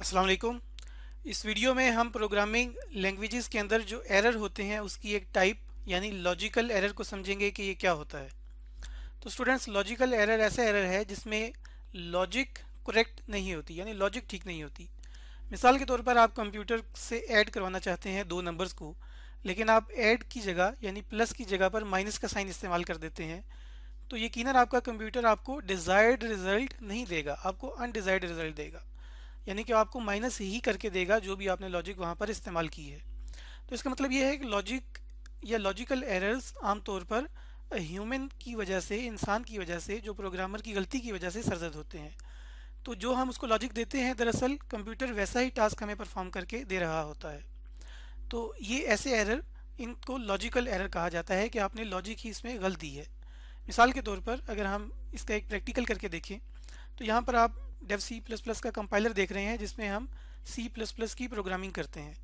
अस्सलाम वालेकुम इस वीडियो में हम प्रोग्रामिंग लैंग्वेजेस के अंदर जो एरर होते हैं उसकी एक टाइप यानी लॉजिकल एरर को समझेंगे कि ये क्या होता है तो स्टूडेंट्स लॉजिकल एरर ऐसा एरर है जिसमें लॉजिक करेक्ट नहीं होती यानी लॉजिक ठीक नहीं होती मिसाल के तौर पर आप कंप्यूटर से ऐड करवाना चाहते हैं दो नंबर्स को लेकिन आप ऐड की जगह यानी प्लस की जगह पर माइनस का साइन इस्तेमाल कर देते हैं तो यकीनन आपका कंप्यूटर आपको डिज़ायर्ड रिज़ल्ट नहीं देगा आपको अनडिज़ायर्ड रिज़ल्ट देगा यानी कि आपको माइनस ही करके देगा जो भी आपने लॉजिक वहाँ पर इस्तेमाल की है तो इसका मतलब ये है कि लॉजिक या लॉजिकल एरर्स आमतौर पर ह्यूमन की वजह से इंसान की वजह से जो प्रोग्रामर की गलती की वजह से सरजद होते हैं तो जो हम उसको लॉजिक देते हैं दरअसल कंप्यूटर वैसा ही टास्क हमें परफॉर्म करके दे रहा होता है तो ये ऐसे एरर इनको लॉजिकल एरर कहा जाता है कि आपने लॉजिक ही इसमें गलत दी है मिसाल के तौर पर अगर हम इसका एक प्रैक्टिकल करके देखें तो यहाँ पर आप डेव सी प्लस प्लस का कंपाइलर देख रहे हैं जिसमें हम सी प्लस प्लस की प्रोग्रामिंग करते हैं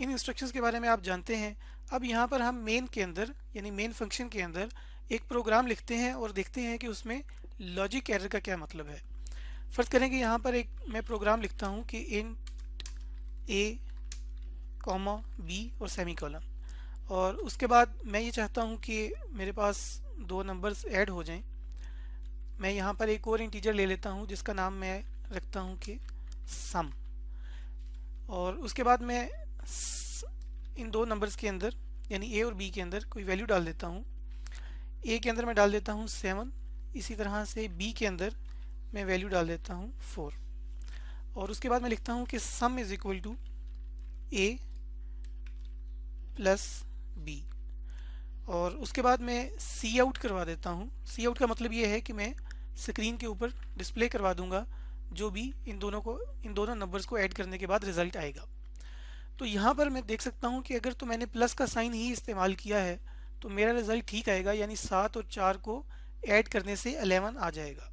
इन इंस्ट्रक्शंस के बारे में आप जानते हैं अब यहाँ पर हम मेन के अंदर यानी मेन फंक्शन के अंदर एक प्रोग्राम लिखते हैं और देखते हैं कि उसमें लॉजिक एरर का क्या मतलब है फर्ज करें कि यहाँ पर एक मैं प्रोग्राम लिखता हूँ कि इन ए कॉमा बी और सेमी कॉलम और उसके बाद मैं ये चाहता हूँ कि मेरे पास दो नंबर्स ऐड हो जाएं मैं यहाँ पर एक और इंटीजर ले लेता हूँ जिसका नाम मैं रखता हूँ कि सम और उसके बाद मैं इन दो नंबर्स के अंदर यानी ए और बी के अंदर कोई वैल्यू डाल देता हूँ ए के अंदर मैं डाल देता हूँ सेवन इसी तरह से बी के अंदर मैं वैल्यू डाल देता हूँ फोर और उसके बाद मैं लिखता हूँ कि sum is equal to a plus b और उसके बाद मैं सी आउट करवा देता हूँ सी आउट का मतलब ये है कि मैं स्क्रीन के ऊपर डिस्प्ले करवा दूंगा जो भी इन दोनों को इन दोनों नंबर्स को ऐड करने के बाद रिजल्ट आएगा तो यहाँ पर मैं देख सकता हूँ कि अगर तो मैंने प्लस का साइन ही इस्तेमाल किया है तो मेरा रिजल्ट ठीक आएगा यानी सात और चार को ऐड करने से अलेवन आ जाएगा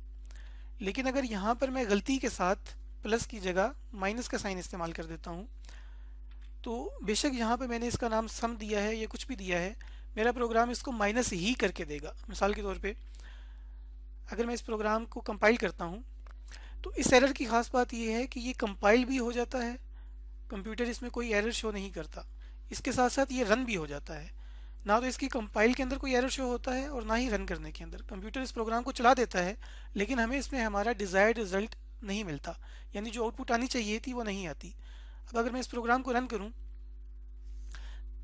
लेकिन अगर यहाँ पर मैं गलती के साथ प्लस की जगह माइनस का साइन इस्तेमाल कर देता हूँ तो बेशक यहाँ पर मैंने इसका नाम सम दिया है या कुछ भी दिया है मेरा प्रोग्राम इसको माइनस ही करके देगा मिसाल के तौर पर अगर मैं इस प्रोग्राम को कंपाइल करता हूँ तो इस एरर की खास बात यह है कि ये कंपाइल भी हो जाता है कंप्यूटर इसमें कोई एरर शो नहीं करता इसके साथ साथ ये रन भी हो जाता है ना तो इसकी कंपाइल के अंदर कोई एरर शो होता है और ना ही रन करने के अंदर कंप्यूटर इस प्रोग्राम को चला देता है लेकिन हमें इसमें हमारा डिज़ायर्ड रिजल्ट नहीं मिलता यानी जो आउटपुट आनी चाहिए थी वो नहीं आती अब अगर मैं इस प्रोग्राम को रन करूँ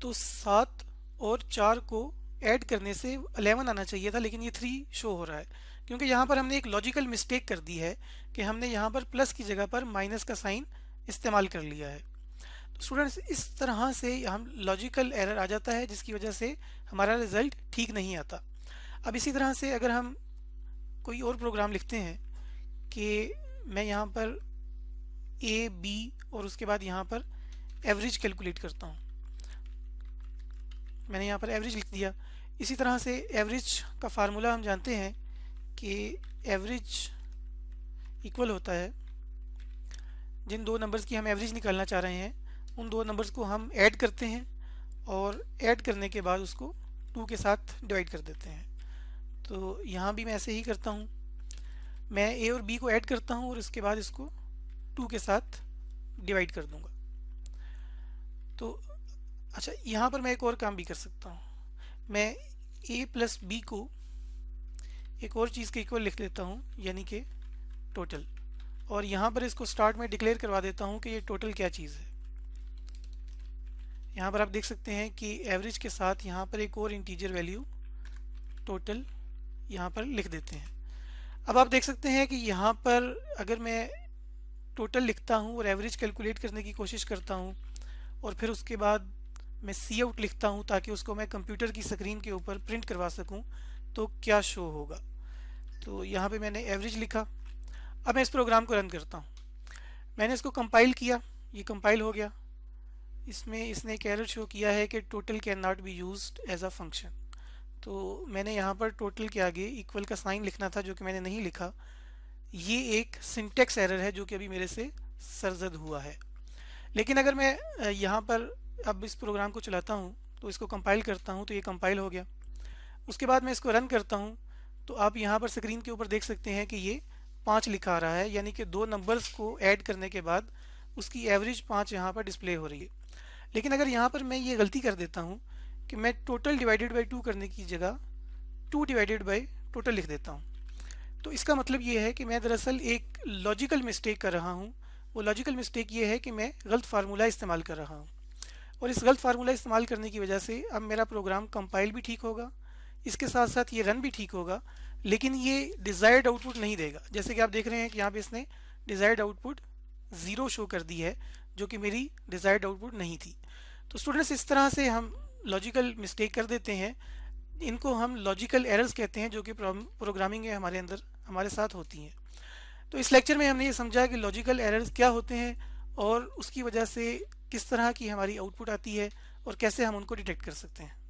तो सात और चार को ऐड करने से 11 आना चाहिए था लेकिन ये थ्री शो हो रहा है क्योंकि यहाँ पर हमने एक लॉजिकल मिस्टेक कर दी है कि हमने यहाँ पर प्लस की जगह पर माइनस का साइन इस्तेमाल कर लिया है तो स्टूडेंट्स इस तरह से हम लॉजिकल एरर आ जाता है जिसकी वजह से हमारा रिजल्ट ठीक नहीं आता अब इसी तरह से अगर हम कोई और प्रोग्राम लिखते हैं कि मैं यहाँ पर ए बी और उसके बाद यहाँ पर एवरेज कैलकुलेट करता हूँ मैंने यहाँ पर एवरेज लिख दिया इसी तरह से एवरेज का फार्मूला हम जानते हैं कि एवरेज इक्वल होता है जिन दो नंबर्स की हम एवरेज निकालना चाह रहे हैं उन दो नंबर्स को हम ऐड करते हैं और ऐड करने के बाद उसको टू के साथ डिवाइड कर देते हैं तो यहाँ भी मैं ऐसे ही करता हूँ मैं ए और बी को ऐड करता हूँ और इसके बाद इसको टू के साथ डिवाइड कर दूँगा तो अच्छा यहाँ पर मैं एक और काम भी कर सकता हूँ मैं ए प्लस बी को एक और चीज़ के इक्वल लिख लेता हूँ यानी कि टोटल और यहाँ पर इसको स्टार्ट में डिक्लेयर करवा देता हूँ कि ये टोटल क्या चीज़ है यहाँ पर आप देख सकते हैं कि एवरेज के साथ यहाँ पर एक और इंटीजर वैल्यू टोटल यहाँ पर लिख देते हैं अब आप देख सकते हैं कि यहाँ पर अगर मैं टोटल लिखता हूँ और एवरेज कैलकुलेट करने की कोशिश करता हूँ और फिर उसके बाद मैं सी आउट लिखता हूँ ताकि उसको मैं कंप्यूटर की स्क्रीन के ऊपर प्रिंट करवा सकूँ तो क्या शो होगा तो यहाँ पे मैंने एवरेज लिखा अब मैं इस प्रोग्राम को रन करता हूँ मैंने इसको कंपाइल किया ये कंपाइल हो गया इसमें इसने एक एरर शो किया है कि total can not be use as a function तो मैंने यहाँ पर टोटल के आगे इक्वल का साइन लिखना था जो कि मैंने नहीं लिखा ये एक सिंटेक्स एरर है जो कि अभी मेरे से सरजद हुआ है लेकिन अगर मैं यहाँ पर अब इस प्रोग्राम को चलाता हूँ तो इसको कंपाइल करता हूँ तो ये कंपाइल हो गया उसके बाद मैं इसको रन करता हूँ तो आप यहाँ पर स्क्रीन के ऊपर देख सकते हैं कि ये पाँच लिखा रहा है यानी कि दो नंबर्स को ऐड करने के बाद उसकी एवरेज पाँच यहाँ पर डिस्प्ले हो रही है लेकिन अगर यहाँ पर मैं ये गलती कर देता हूँ कि मैं टोटल डिवाइडेड बाई टू करने की जगह टू डिवाइडेड बाई टोटल लिख देता हूँ तो इसका मतलब ये है कि मैं दरअसल एक लॉजिकल मिस्टेक कर रहा हूँ वो लॉजिकल मिस्टेक ये है कि मैं गलत फार्मूला इस्तेमाल कर रहा हूँ और इस गलत फार्मूला इस्तेमाल करने की वजह से अब मेरा प्रोग्राम कंपाइल भी ठीक होगा इसके साथ साथ ये रन भी ठीक होगा लेकिन ये डिज़ायर्ड आउटपुट नहीं देगा जैसे कि आप देख रहे हैं कि यहाँ पे इसने डिज़ायर्ड आउटपुट ज़ीरो शो कर दी है जो कि मेरी डिज़ायर्ड आउटपुट नहीं थी तो स्टूडेंट्स इस तरह से हम लॉजिकल मिस्टेक कर देते हैं इनको हम लॉजिकल एरर्स कहते हैं जो कि प्रोग्रामिंग है हमारे अंदर हमारे साथ होती हैं तो इस लेक्चर में हमने ये समझा कि लॉजिकल एरर्स क्या होते हैं और उसकी वजह से किस तरह की हमारी आउटपुट आती है और कैसे हम उनको डिटेक्ट कर सकते हैं